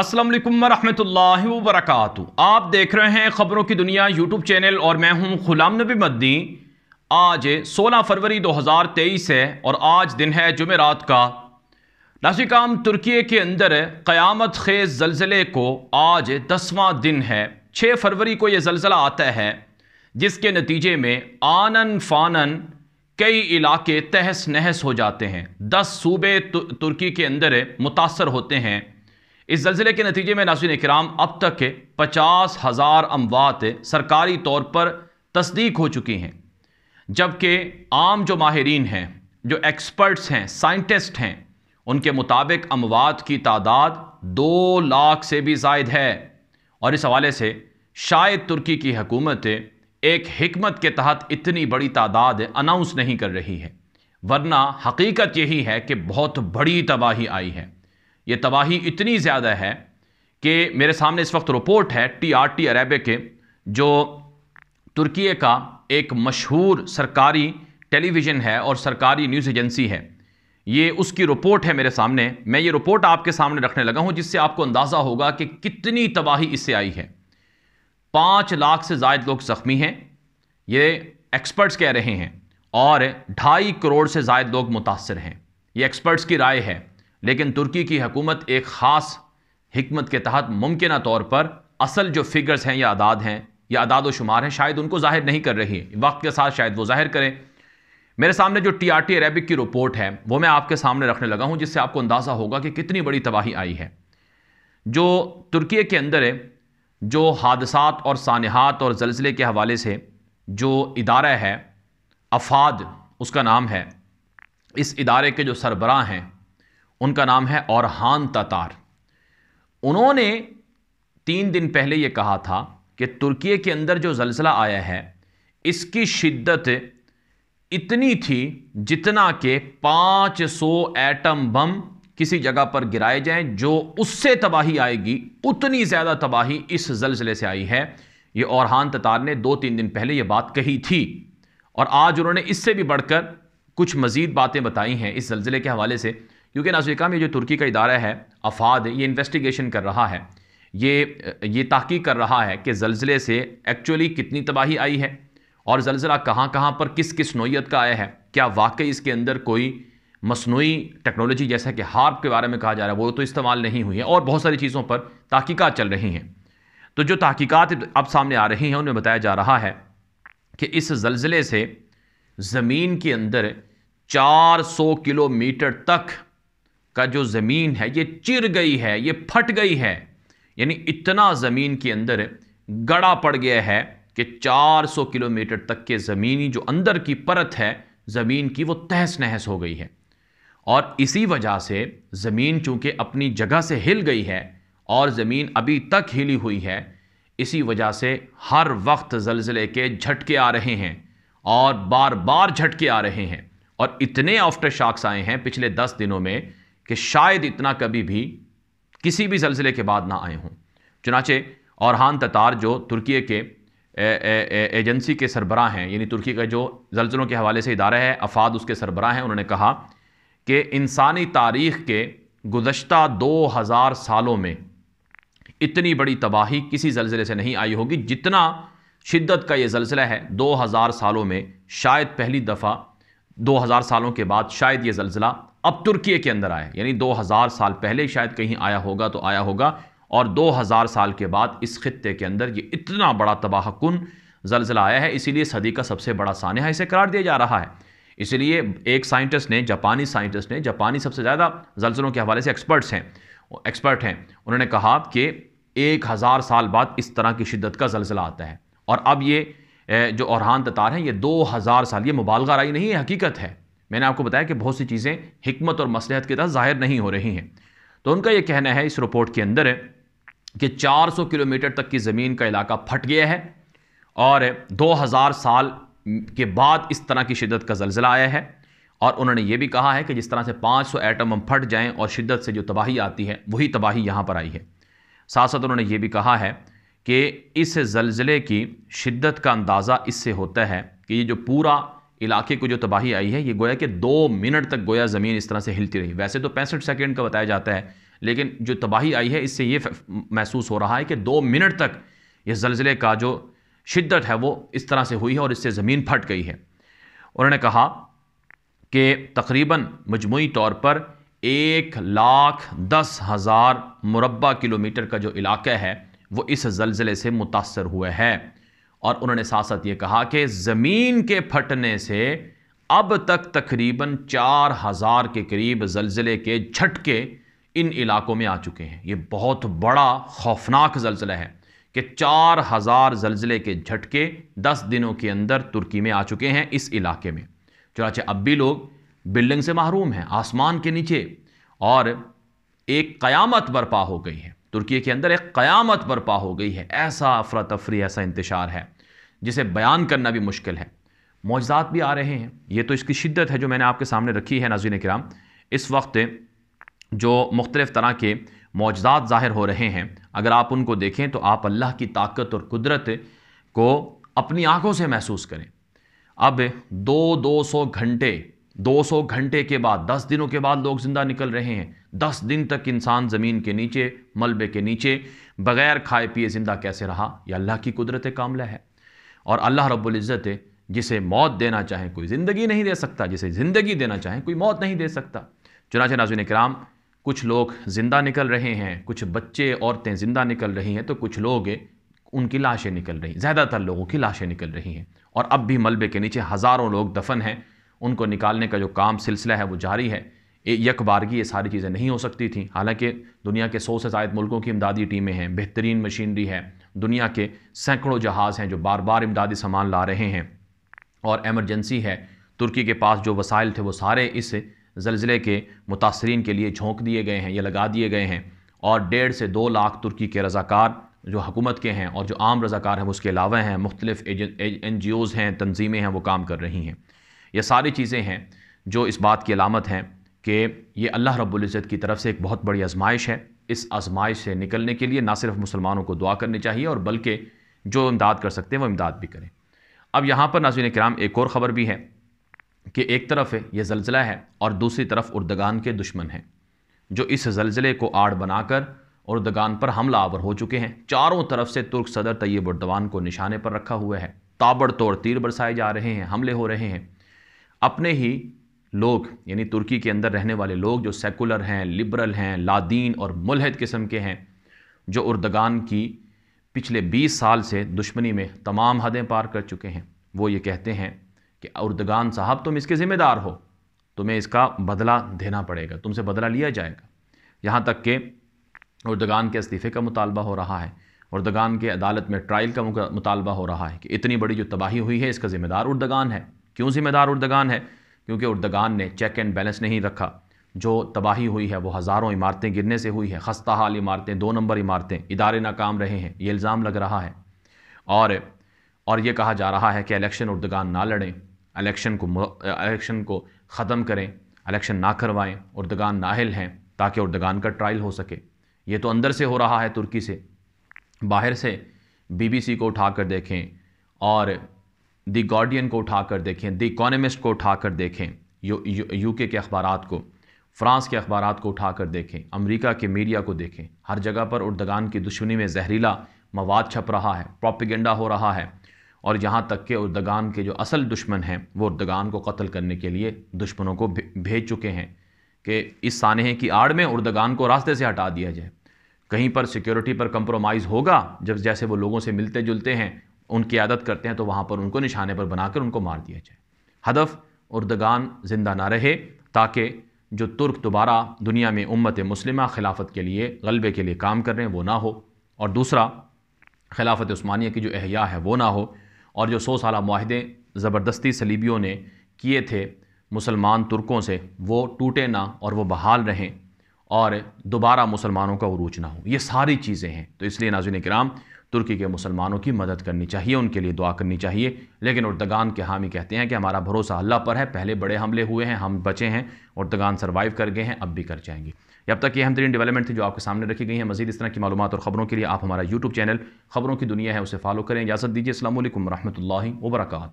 असलम वरहमल वरक आप देख रहे हैं ख़बरों की दुनिया यूट्यूब चैनल और मैं हूं गुलाम नबी मदनी आज 16 फरवरी 2023 है और आज दिन है जुमेरात का नासिकाम तुर्की के अंदर क़यामत खेज जलजिले को आज दसवां दिन है 6 फरवरी को यह जलजिला आता है जिसके नतीजे में आनन फानन कई इलाके तहस नहस हो जाते हैं दस सूबे तु, तुर्की के अंदर मुतासर होते हैं इस जलजिले के नतीजे में नासिन कराम अब तक के पचास हज़ार अमवात सरकारी तौर पर तस्दीक हो चुकी हैं जबकि आम जो माहरीन हैं जो एक्सपर्ट्स हैं साइंटिस्ट हैं उनके मुताबिक अमवात की तादाद दो लाख से भी जायद है और इस हवाले से शायद तुर्की की हकूमत एक हमत के तहत इतनी बड़ी तादाद अनाउंस नहीं कर रही है वरना हकीकत यही है कि बहुत बड़ी तबाही आई है ये तबाही इतनी ज़्यादा है कि मेरे सामने इस वक्त रिपोर्ट है टी आर टी अरेबे के जो तुर्की का एक मशहूर सरकारी टेलीविज़न है और सरकारी न्यूज़ एजेंसी है ये उसकी रिपोर्ट है मेरे सामने मैं ये रिपोर्ट आपके सामने रखने लगा हूँ जिससे आपको अंदाज़ा होगा कि कितनी तबाही इससे आई है पाँच लाख से जायद लोग ज़ख्मी हैं ये एक्सपर्ट्स कह रहे हैं और ढाई करोड़ से जायद लोग मुतासर हैं ये एक्सपर्ट्स की राय है लेकिन तुर्की की हकूमत एक ख़ास हमत के तहत मुमकिन तौर पर असल जो फिगर्स हैं या अदाद हैं या अदाद शुमार हैं शायद उनको ज़ाहिर नहीं कर रही है वक्त के साथ शायद वो ज़ाहिर करें मेरे सामने जो टी आर टी अरेबिक की रिपोर्ट है वो मैं आपके सामने रखने लगा हूँ जिससे आपको अंदाज़ा होगा कि कितनी बड़ी तबाही आई है जो तुर्की के अंदर है जो हादसात और सानहात और जलजिले के हवाले से जो इदारा है अफाद उसका नाम है इस इदारे के जो सरबरा हैं उनका नाम है औरहान ततार उन्होंने तीन दिन पहले यह कहा था कि तुर्की के अंदर जो जलसला आया है इसकी शिद्दत इतनी थी जितना के 500 एटम बम किसी जगह पर गिराए जाएं जो उससे तबाही आएगी उतनी ज़्यादा तबाही इस जलसले से आई है ये औरहान ततार ने दो तीन दिन पहले ये बात कही थी और आज उन्होंने इससे भी बढ़कर कुछ मज़ीद बातें बताई हैं इस जलजिले के हवाले से क्योंकि नाजिका में जो तुर्की का इदारा है अफाद ये इन्वेस्टिगेशन कर रहा है ये ये तहकीक कर रहा है कि जलजिले से एक्चुअली कितनी तबाही आई है और जलजिला कहाँ कहाँ पर किस किस नोयत का आया है क्या वाकई इसके अंदर कोई मसनू टेक्नोलॉजी जैसा कि हार्प के बारे में कहा जा रहा है वो तो इस्तेमाल नहीं हुई है और बहुत सारी चीज़ों पर तहकीकत चल रही हैं तो जो तहकीकत अब सामने आ रही हैं उनमें बताया जा रहा है कि इस जलजिले से ज़मीन के अंदर 400 किलोमीटर तक का जो ज़मीन है ये चिर गई है ये फट गई है यानी इतना ज़मीन के अंदर गड़ा पड़ गया है कि 400 किलोमीटर तक के ज़मीनी जो अंदर की परत है ज़मीन की वो तहस नहस हो गई है और इसी वजह से ज़मीन चूँकि अपनी जगह से हिल गई है और ज़मीन अभी तक हिली हुई है इसी वजह से हर वक्त जलजिले के झटके आ रहे हैं और बार बार झटके आ रहे हैं और इतने आफ्टर शाक्स आए हैं पिछले दस दिनों में कि शायद इतना कभी भी किसी भी सिलसिले के बाद ना आए हों चुनाचे और हान ततार जो तुर्की के एजेंसी के सरबरा हैं यानी तुर्की का जो जलजिलों के हवाले से इदारा है अफाद उसके सरबरा हैं उन्होंने कहा कि इंसानी तारीख के गुजशत दो हज़ार सालों में इतनी बड़ी तबाही किसी जलजिले से नहीं आई होगी जितना शिद्दत का ये जलजिला है दो हज़ार सालों में शायद पहली दफ़ा दो हज़ार सालों के बाद शायद ये जल्जला अब तुर्की के अंदर आया यानी 2000 साल पहले शायद कहीं आया होगा तो आया होगा और 2000 साल के बाद इस खत्े के अंदर ये इतना बड़ा तबाहकुन जलजिला आया है इसीलिए सदी का सबसे बड़ा सानहा इसे करार दिया जा रहा है इसलिए एक साइंटिस्ट ने जापानी साइंटिस्ट ने जापानी सबसे ज़्यादा जलजिलों के हवाले से एक्सपर्ट्स हैं एक्सपर्ट हैं उन्होंने कहा कि एक हज़ार साल बाद इस तरह की शिद्दत का जलजिला आता है और अब ये जो औरहान ततार हैं ये दो हज़ार साल ये मुबालगा राई नहीं है हकीकत है मैंने आपको बताया कि बहुत सी चीज़ें हमत और मसलहत के तहत ज़ाहिर नहीं हो रही हैं तो उनका यह कहना है इस रिपोर्ट के अंदर कि 400 किलोमीटर तक की ज़मीन का इलाका फट गया है और 2000 साल के बाद इस तरह की शिदत का जलजिला आया है और उन्होंने ये भी कहा है कि जिस तरह से 500 एटम हम फट जाएं और शिद्दत से जो तबाही आती है वही तबाही यहाँ पर आई है साथ साथ उन्होंने ये भी कहा है कि इस जलजिले की शिद्दत का अंदाज़ा इससे होता है कि ये जो पूरा इलाके को जो तबाही आई है ये गोया कि दो मिनट तक गोया ज़मीन इस तरह से हिलती रही वैसे तो पैंसठ सेकेंड का बताया जाता है लेकिन जो तबाही आई है इससे ये महसूस हो रहा है कि दो मिनट तक ये जलजिले का जो शिद्दत है वो इस तरह से हुई है और इससे ज़मीन फट गई है उन्होंने कहा कि तकरीबन मजमू तौर पर एक लाख दस हज़ार मुरबा किलोमीटर का जो इलाका है वो इस जलजिले से मुतासर हुआ है और उन्होंने साथ साथ ये कहा कि ज़मीन के फटने से अब तक तकरीबन चार हज़ार के करीब जलजिले के झटके इन इलाकों में आ चुके हैं ये बहुत बड़ा खौफनाक जलजिला है कि चार हज़ार जलजिले के झटके दस दिनों के अंदर तुर्की में आ चुके हैं इस इलाके में चुनाचे अब भी लोग बिल्डिंग से महरूम हैं आसमान के नीचे और एक क़यामत बर्पा हो गई है तुर्की के अंदर एक क़यामत बर्पा हो गई है ऐसा अफरा तफरी ऐसा इंतशार है जिसे बयान करना भी मुश्किल है मौजात भी आ रहे हैं ये तो इसकी शिद्दत है जो मैंने आपके सामने रखी है नाजीन कराम इस वक्त जो मुख्तलिफ़ तरह के मौजात ज़ाहिर हो रहे हैं अगर आप उनको देखें तो आप अल्लाह की ताकत और कुदरत को अपनी आँखों से महसूस करें अब दो दो सौ घंटे दो सौ घंटे के बाद दस दिनों के बाद लोग ज़िंदा निकल रहे हैं दस दिन तक इंसान ज़मीन के नीचे मलबे के नीचे बग़ैर खाए पिए ज़िंदा कैसे रहा यह अल्लाह की कुदरत कामला है और अल्लाह रब्ज़त जिसे मौत देना चाहे कोई ज़िंदगी नहीं दे सकता जिसे ज़िंदगी देना चाहे कोई मौत नहीं दे सकता चुनाच नाजुन कराम कुछ लोग ज़िंदा निकल रहे हैं कुछ बच्चे औरतें ज़िंदा निकल रही हैं तो कुछ लोग उनकी लाशें निकल रही ज़्यादातर लोगों की लाशें निकल रही हैं और अब भी मलबे के नीचे हज़ारों लोग दफन हैं उनको निकालने का जो काम सिलसिला है वो जारी है यकबारगी ये सारी चीज़ें नहीं हो सकती थी हालांकि दुनिया के सौ से ज़ायद मुल्कों की इमदादी टीमें हैं बेहतरीन मशीनरी है दुनिया के सैकड़ों जहाज़ हैं जो बार बार इमदादी सामान ला रहे हैं और एमरजेंसी है तुर्की के पास जो वसाइल थे वो सारे इस जलजिले के मुतासरीन के लिए झोंक दिए गए हैं या लगा दिए गए हैं और डेढ़ से दो लाख तुर्की के रज़ाकार जो हकूमत के हैं और जो आम रज़ाकार हैं उसके अलावा हैं मुख्तलिफ़ एन जी ओज़ हैं तनज़ीमें हैं वो काम कर रही हैं ये सारी चीज़ें हैं जो इस बात की अलामत हैं कि ये अल्लाह रब्ज़त की तरफ से एक बहुत बड़ी आजमाइश है इस आजमाइश से निकलने के लिए ना सिर्फ मुसलमानों को दुआ करनी चाहिए और बल्कि जो इमदाद कर सकते हैं वो इमदाद भी करें अब यहाँ पर नाजीन कराम एक और ख़बर भी है कि एक तरफ है ये जलजिला है और दूसरी तरफ उर्दगान के दुश्मन हैं जो इस जलजिले को आड़ बनाकर उर्दगान पर हमला आवर हो चुके हैं चारों तरफ से तुर्क सदर तैयब उर्दवान को निशाने पर रखा हुआ है ताबड़तोड़ तीर बरसाए जा रहे हैं हमले हो रहे हैं अपने ही लोग यानी तुर्की के अंदर रहने वाले लोग जो सेकुलर हैं लिबरल हैं लादीन और मुलहद किस्म के हैं जो उर्दगान की पिछले 20 साल से दुश्मनी में तमाम हदें पार कर चुके हैं वो ये कहते हैं कि उर्दगान साहब तुम इसके ज़िम्मेदार हो तुम्हें इसका बदला देना पड़ेगा तुमसे बदला लिया जाएगा यहाँ तक कि उर्दगान के इस्तीफ़े का मुतालबा हो रहा है उर्दगान के अदालत में ट्रायल का मुतालबा हो रहा है कि इतनी बड़ी जो तबाही हुई है इसका ज़िम्मेदार उर्दगान है क्यों ज़िम्मेदार उर्दगान है क्योंकि उर्दगान ने चेक एंड बैलेंस नहीं रखा जो तबाही हुई है वो हज़ारों इमारतें गिरने से हुई है खस्ता हाल इमारतें दो नंबर इमारतें इदारे नाकाम रहे हैं ये इल्ज़ाम लग रहा है और और ये कहा जा रहा है कि इलेक्शन उर्दगान ना लड़ें इलेक्शन को इलेक्शन को ख़त्म करें इलेक्शन ना करवाएं उर्दगान नाहल हैं ताकि उर्दगान का ट्रायल हो सके ये तो अंदर से हो रहा है तुर्की से बाहर से बीबीसी को उठा कर देखें और दी गार्डियन को उठाकर देखें द इकोनमिस्ट को उठाकर देखें यू यूके के अखबार को फ्रांस के अखबार को उठाकर देखें अमेरिका के मीडिया को देखें हर जगह पर उर्दगान की दुश्मनी में जहरीला मवाद छप रहा है प्रोपिगेंडा हो रहा है और यहाँ तक के उर्दगान के जो असल दुश्मन हैं वो उर्दगान को कत्ल करने के लिए दुश्मनों को भेज चुके हैं कि इस सानहे की आड़ में उर्दगान को रास्ते से हटा दिया जाए कहीं पर सिक्योरिटी पर कंप्रोमाइज़ होगा जब जैसे वो लोगों से मिलते जुलते हैं उनकी आदत करते हैं तो वहाँ पर उनको निशाने पर बनाकर उनको मार दिया जाए हदफ उर्दगान ज़िंदा ना रहे ताकि जो तुर्क दोबारा दुनिया में उम्मत मुस्लिमा खिलाफत के लिए गलबे के लिए काम कर रहे हैं वो ना हो और दूसरा खिलाफत उस्मानिया की जो अहिया है वो ना हो और जो सौ साल माहदे ज़बरदस्ती सलीबियों ने किए थे मुसलमान तुर्कों से वो टूटे ना और वो बहाल रहें और दोबारा मुसलमानों का उरूज ना हो ये सारी चीज़ें हैं तो इसलिए नाजुन कराम तुर्की के मुसलमानों की मदद करनी चाहिए उनके लिए दुआ करनी चाहिए लेकिन उर्दगान के हामी कहते हैं कि हमारा भरोसा अल्लाह पर है पहले बड़े हमले हुए हैं हम बचे हैं उर्दगान सर्वाइव कर गए हैं अब भी कर जाएंगे अब तक ये अहम तरीन डेवलपमेंट थी जो आपके सामने रखी गई है मजीद इस तरह की मालूम और ख़बरों के लिए आप हमारा यूट्यूब चैनल खबरों की दुनिया है उसे फॉलो करें इजाज़त दीजिए असल वरहमल वर्का